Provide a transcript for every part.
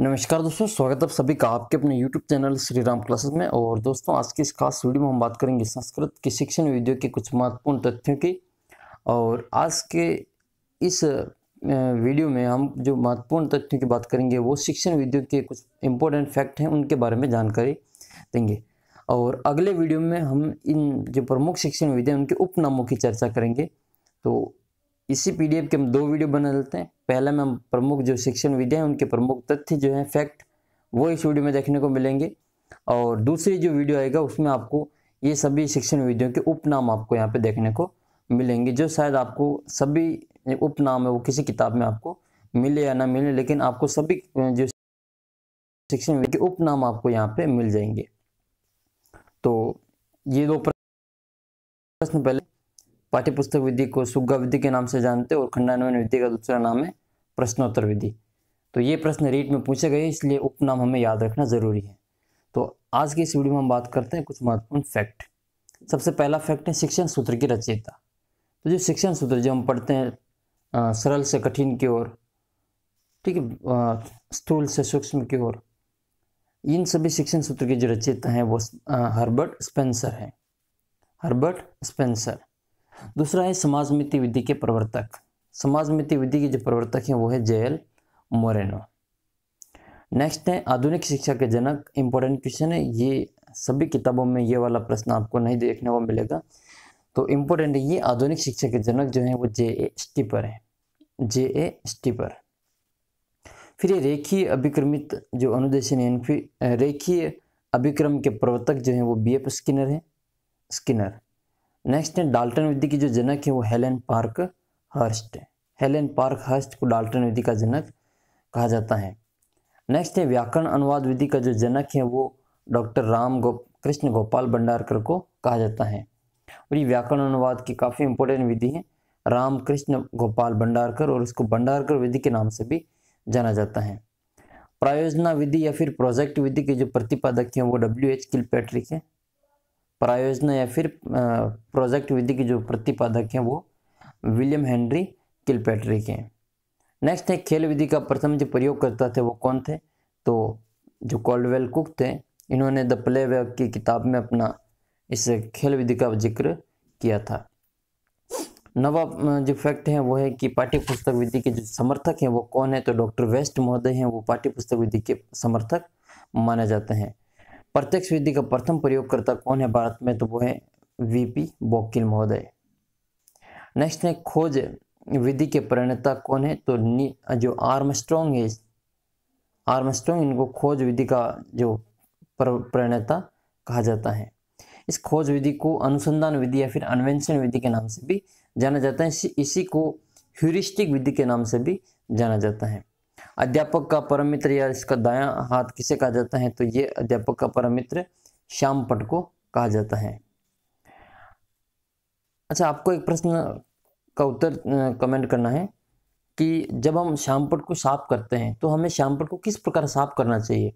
नमस्कार दोस्तों स्वागत है सभी का आपके अपने YouTube channel Shri Ram classes में और दोस्तों आज की इस खास वीडियो में हम बात करेंगे संस्कृत के शिक्षण वीडियो के कुछ महत्वपूर्ण तथ्यों की और आज के इस वीडियो में हम जो महत्वपूर्ण तथ्यों की बात करेंगे वो शिक्षण वीडियो के कुछ इंपॉर्टेंट फैक्ट हैं उनके बारे में जानकारी देंगे और अगले वीडियो में हम इन जो प्रमुख शिक्षण विद्या उनके उपनामों की चर्चा करेंगे तो इसी पीडीएफ के हम दो वीडियो बना लेते हैं पहले में हम प्रमुख जो शिक्षण विद्या है उनके प्रमुख तथ्य जो है फैक्ट वो इस वीडियो में देखने को मिलेंगे और दूसरी जो वीडियो आएगा उसमें आपको ये सभी शिक्षण विधियों के उपनाम आपको यहाँ पे देखने को मिलेंगे जो शायद आपको सभी उपनाम है वो किसी किताब में आपको मिले या ना मिले लेकिन आपको सभी जो शिक्षण के उपनाम आपको यहाँ पे मिल जाएंगे तो ये दो प्रश्न पहले पाठ्यपुस्तक विधि को सुग्गा विधि के नाम से जानते और खंडान्वयन विधि का दूसरा नाम है प्रश्नोत्तर विधि तो ये प्रश्न रीट में पूछे गए इसलिए उपनाम हमें याद रखना ज़रूरी है तो आज की इस वीडियो में हम बात करते हैं कुछ महत्वपूर्ण फैक्ट सबसे पहला फैक्ट है शिक्षण सूत्र की रचयिता तो जो शिक्षण सूत्र जो हम पढ़ते हैं सरल से कठिन की ओर ठीक है स्थूल से सूक्ष्म की ओर इन सभी शिक्षण सूत्र की जो रचयिता हैं वो हर्बर्ट स्पेंसर हैं हर्बर्ट स्पेंसर दूसरा है समाजमिति विधि के प्रवर्तक समाजमिति विधि के जो प्रवर्तक हैं वो है जेएल मोरेनो नेक्स्ट है आधुनिक शिक्षा के जनक इम्पोर्टेंट क्वेश्चन है ये सभी किताबों में ये वाला प्रश्न आपको नहीं देखने को मिलेगा तो इम्पोर्टेंट ये आधुनिक शिक्षा के जनक जो है वो जे ए स्टीपर है जे ए स्टीपर फिर ये रेखीय अभिक्रमित जो अनुदेशन है रेखीय अभिक्रम के प्रवर्तक जो है वो बी एफ स्किनर है स्किनर नेक्स्ट है डाल्टन विधि की जो जनक है वो हेलेन पार्क हर्स्ट है हेलेन पार्क हर्स्ट को डाल्टन विधि का जनक कहा जाता है नेक्स्ट है व्याकरण अनुवाद विधि का जो जनक है वो डॉक्टर राम गोप कृष्ण गोपाल भंडारकर को कहा जाता है और ये व्याकरण अनुवाद की काफ़ी इंपॉर्टेंट विधि है राम कृष्ण गोपाल भंडारकर और उसको भंडारकर विधि के नाम से भी जाना जाता है प्रायोजना विधि या फिर प्रोजेक्ट विधि के जो प्रतिपादक हैं वो डब्ल्यू एच किल पैट्रिक है प्रायोजना या फिर प्रोजेक्ट विधि के जो प्रतिपादक हैं वो विलियम हेनरी किलपैट्रिक हैं नेक्स्ट है खेल विधि का प्रथम जो प्रयोग करता थे वो कौन थे तो जो कॉल्डवेल कुक थे इन्होंने द प्ले वेब की किताब में अपना इस खेल विधि का जिक्र किया था नवा जो फैक्ट है वो है कि पाठ्य पुस्तक विधि के जो समर्थक हैं वो कौन है तो डॉक्टर वेस्ट महोदय हैं वो पाठ्य पुस्तक विधि के समर्थक माने जाते हैं प्रत्यक्ष विधि का प्रथम प्रयोगकर्ता कौन है भारत में तो वो है वीपी बोकिल महोदय नेक्स्ट है खोज विधि के प्रणेता कौन है तो जो आर्मस्ट्रोंग है आर्मस्ट्रोंग इनको खोज विधि का जो प्रणेता कहा जाता है इस खोज विधि को अनुसंधान विधि या फिर अन्वेंशन विधि के नाम से भी जाना जाता है इसी को ह्यूरिस्टिक विधि के नाम से भी जाना जाता है अध्यापक का परम मित्र या इसका दाया हाथ किसे कहा जाता है तो ये अध्यापक का परम मित्र श्याम पट को कहा जाता है अच्छा आपको एक प्रश्न का उत्तर कमेंट करना है कि जब हम श्यामपट को साफ करते हैं तो हमें श्यामपट को किस प्रकार साफ करना चाहिए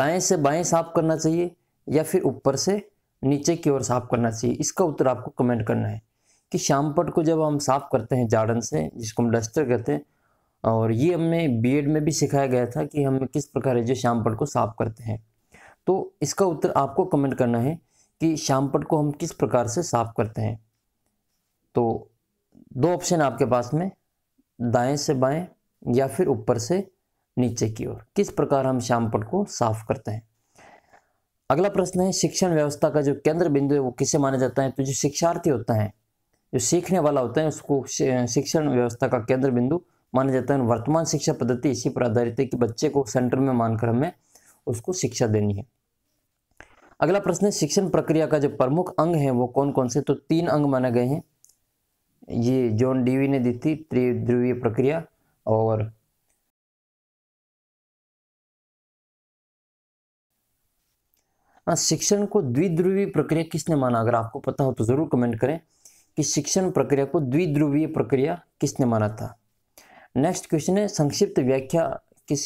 दाएं से बाएं साफ करना चाहिए या फिर ऊपर से नीचे की ओर साफ करना चाहिए इसका उत्तर आपको कमेंट करना है कि श्यामपट को जब हम साफ करते हैं जाड़न से जिसको हम डस्टर कहते हैं और ये हमें बी में भी सिखाया गया था कि हम किस प्रकार जो श्यामपट को साफ करते हैं तो इसका उत्तर आपको कमेंट करना है कि श्यामपट को हम किस प्रकार से साफ करते हैं तो दो ऑप्शन आपके पास में दाएं से बाएं या फिर ऊपर से नीचे की ओर किस प्रकार हम श्यामपट को साफ करते हैं अगला प्रश्न है शिक्षण व्यवस्था का जो केंद्र बिंदु है वो किसे माना जाता है तो जो शिक्षार्थी होता है जो सीखने वाला होता है उसको शिक्षण व्यवस्था का केंद्र बिंदु माना जाता है वर्तमान शिक्षा पद्धति इसी पर आधारित है कि बच्चे को सेंटर में मानकर हमें उसको शिक्षा देनी है अगला प्रश्न है शिक्षण प्रक्रिया का जो प्रमुख अंग है वो कौन कौन से तो तीन अंग माने गए हैं ये जॉन डीवी ने दी थी त्रिध्रुवीय प्रक्रिया और हाँ, शिक्षण को द्विध्रुवीय प्रक्रिया किसने माना अगर आपको पता हो तो जरूर कमेंट करें कि शिक्षण प्रक्रिया को द्विध्रुवीय प्रक्रिया किसने माना था नेक्स्ट क्वेश्चन है संक्षिप्त व्याख्या किस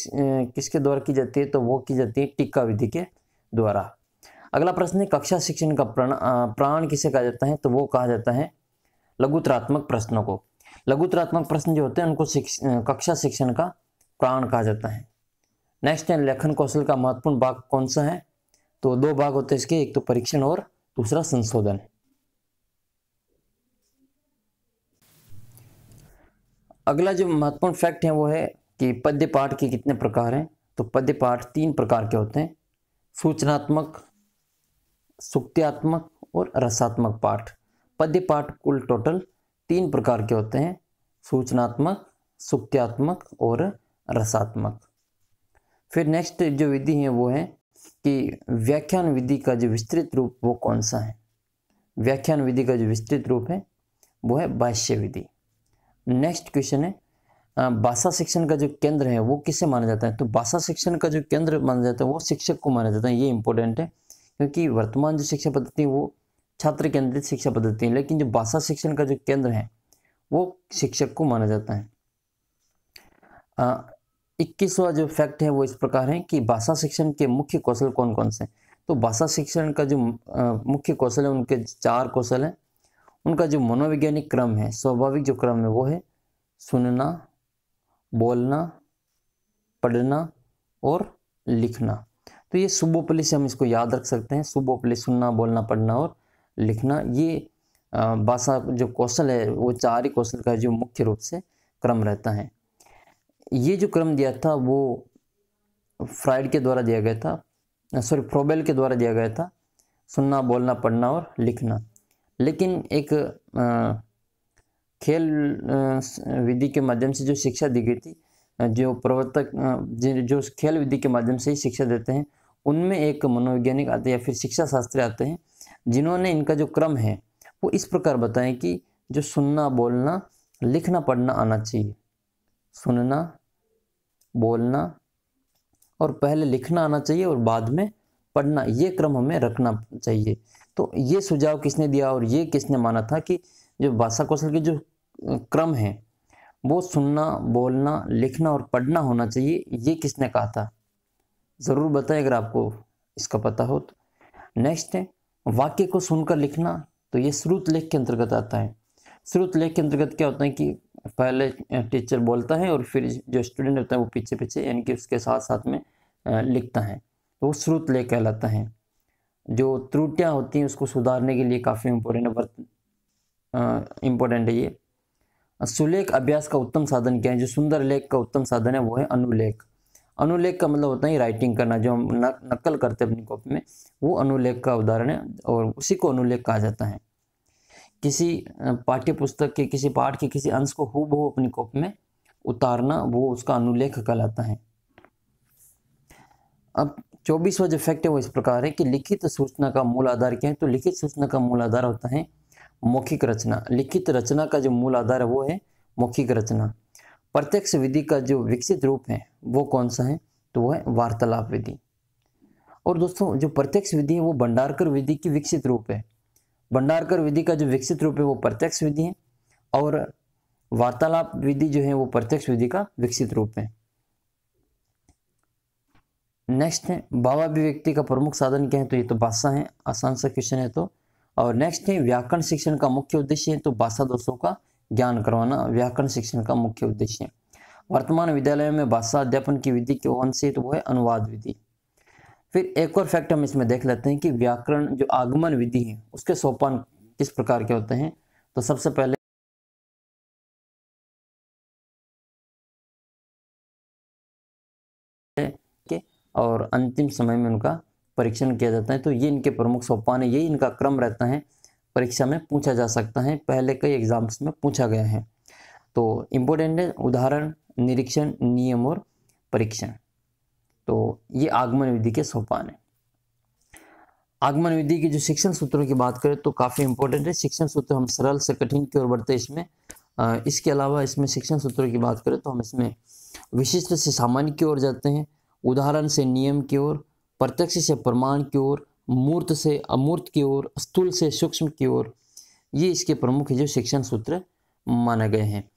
किसके द्वारा की जाती है तो वो की जाती है टीका विधि के द्वारा अगला प्रश्न है कक्षा शिक्षण का प्राण प्राण किसे कहा जाता है तो वो कहा जाता है लघुतरात्मक प्रश्नों को लघुतरात्मक प्रश्न जो होते हैं उनको शिक्ष, कक्षा शिक्षण का प्राण कहा जाता है नेक्स्ट है लेखन कौशल का महत्वपूर्ण भाग कौन सा है तो दो भाग होते हैं इसके एक तो परीक्षण और दूसरा संशोधन अगला जो महत्वपूर्ण फैक्ट है वो है कि पद्य पाठ के कितने प्रकार हैं तो पद्य पाठ तीन प्रकार के होते हैं सूचनात्मक सुक्त्यात्मक और रसात्मक पाठ पद्य पाठ कुल टोटल तीन प्रकार के होते हैं सूचनात्मक सुक्त्यात्मक और रसात्मक फिर नेक्स्ट जो विधि है वो है कि व्याख्यान विधि का जो विस्तृत रूप वो कौन सा है व्याख्यान विधि का जो विस्तृत रूप है वो है भाष्य विधि नेक्स्ट क्वेश्चन है भाषा शिक्षण का जो केंद्र है वो किससे माना जाता है तो भाषा शिक्षण का जो केंद्र माना जाता है वो शिक्षक को माना जाता है ये इंपॉर्टेंट है क्योंकि वर्तमान जो शिक्षा पद्धति है वो छात्र केंद्रित शिक्षा पद्धति है लेकिन जो भाषा शिक्षण का जो केंद्र है वो शिक्षक को माना जाता है इक्कीसवा जो फैक्ट है वो इस प्रकार है कि भाषा शिक्षण के मुख्य कौशल कौन कौन से हैं तो भाषा शिक्षण का जो मुख्य कौशल है उनके चार कौशल हैं उनका जो मनोवैज्ञानिक क्रम है स्वाभाविक जो क्रम है वो है सुनना बोलना पढ़ना और लिखना तो ये सुबोपली से हम इसको याद रख सकते हैं सुबोपली सुनना बोलना पढ़ना और लिखना ये भाषा जो कौशल है वो चार ही कौशल का जो मुख्य रूप से क्रम रहता है ये जो क्रम दिया था वो फ्राइड के द्वारा दिया गया था सॉरी फ्रोबेल के द्वारा दिया गया था सुनना बोलना पढ़ना और लिखना लेकिन एक खेल विधि के माध्यम से जो शिक्षा दी गई थी जो प्रवर्तक जो खेल विधि के माध्यम से ही शिक्षा देते हैं उनमें एक मनोवैज्ञानिक आते हैं या फिर शिक्षा शास्त्री आते हैं जिन्होंने इनका जो क्रम है वो इस प्रकार बताएं कि जो सुनना बोलना लिखना पढ़ना आना चाहिए सुनना बोलना और पहले लिखना आना चाहिए और बाद में पढ़ना ये क्रम हमें रखना चाहिए तो ये सुझाव किसने दिया और ये किसने माना था कि जो भाषा कौशल के जो क्रम है वो सुनना बोलना लिखना और पढ़ना होना चाहिए ये किसने कहा था ज़रूर बताएं अगर आपको इसका पता हो तो नेक्स्ट है वाक्य को सुनकर लिखना तो ये श्रुत लेख के अंतर्गत आता है श्रुत लेख के अंतर्गत क्या होता है कि पहले टीचर बोलता है और फिर जो स्टूडेंट होता है वो पीछे पीछे यानी कि उसके साथ साथ में लिखता है तो वो श्रुत लेख कहलाता है जो त्रुटियाँ होती हैं उसको सुधारने के लिए काफ़ी इम्पोर्टेंट वर्त इम्पोर्टेंट है ये सुलेख अभ्यास का उत्तम साधन क्या है जो सुंदर लेख का उत्तम साधन है वो है अनुलेख अनुलेख का मतलब होता है राइटिंग करना जो हम नकल करते हैं अपनी कॉपी में वो अनुलेख का उदाहरण है और उसी को अनुलेख कहा जाता है किसी पाठ्य पुस्तक के किसी पाठ के किसी अंश को हूबहू अपनी कॉपी में उतारना वो उसका अनुलेख कहलाता है अब चौबीसवा जो फैक्ट है वो इस प्रकार है कि लिखित सूचना का मूल आधार क्या है तो लिखित सूचना का मूल आधार होता है मौखिक रचना लिखित रचना का जो मूल आधार है वो है मौखिक रचना प्रत्यक्ष विधि का जो विकसित रूप है वो कौन सा है तो वो है वार्तालाप विधि और दोस्तों जो प्रत्यक्ष विधि है वो भंडारकर विधि की विकसित रूप है भंडारकर विधि का जो विकसित रूप है वो प्रत्यक्ष विधि है और वार्तालाप विधि जो है वो प्रत्यक्ष विधि का विकसित रूप है नेक्स्ट है भाव अभिव्यक्ति का प्रमुख साधन क्या है तो ये तो भाषा है आसान सा क्वेश्चन है तो और नेक्स्ट है व्याकरण शिक्षण का मुख्य उद्देश्य है तो भाषा दोषों का ज्ञान करवाना व्याकरण शिक्षण का मुख्य उद्देश्य है वर्तमान विद्यालय में भाषा अध्यापन की विधि के अंश है तो वो है अनुवाद विधि फिर एक और फैक्ट हम इसमें देख लेते हैं कि व्याकरण जो आगमन विधि है उसके सोपान किस प्रकार के होते हैं तो सबसे पहले और अंतिम समय में उनका परीक्षण किया जाता है तो ये इनके प्रमुख सोपान है यही इनका क्रम रहता है परीक्षा में पूछा जा सकता है पहले कई एग्जाम्स में पूछा गया है तो इम्पोर्टेंट है उदाहरण निरीक्षण नियम और परीक्षण तो ये आगमन विधि के सोपान है आगमन विधि की जो शिक्षण सूत्रों की बात करें तो काफ़ी इंपॉर्टेंट है शिक्षण सूत्र हम सरल से कठिन की ओर बढ़ते इसमें इसके अलावा इसमें शिक्षण सूत्रों की बात करें तो हम इसमें विशिष्ट से सामान्य की ओर जाते हैं उदाहरण से नियम की ओर प्रत्यक्ष से प्रमाण की ओर मूर्त से अमूर्त की ओर स्थूल से सूक्ष्म की ओर ये इसके प्रमुख जो शिक्षण सूत्र माने गए हैं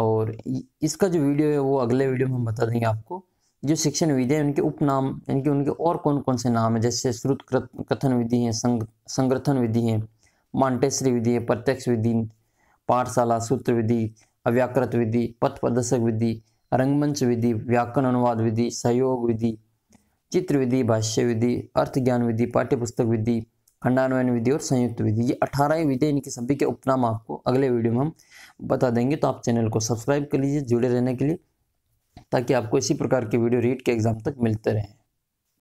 और इसका जो वीडियो है वो अगले वीडियो में हम बता देंगे आपको जो शिक्षण विधि है उनके उपनाम यानी कि उनके और कौन कौन से नाम है जैसे श्रुत कथन विधि है संग, विधि है मांटेश्वरी विधि है प्रत्यक्ष विधि पाठशाला सूत्र विधि अव्याकृत विधि पथ प्रदर्शक विधि रंगमंच विधि व्याकरण अनुवाद विधि सहयोग विधि चित्र विधि भाष्य विधि अर्थ ज्ञान विधि पाठ्यपुस्तक विधि खंडान्वयन विधि और संयुक्त विधि ये अठारह ही विधि इनके सभी के उपनाम आपको अगले वीडियो में हम बता देंगे तो आप चैनल को सब्सक्राइब कर लीजिए जुड़े रहने के लिए ताकि आपको इसी प्रकार के वीडियो रीड के एग्जाम तक मिलते रहें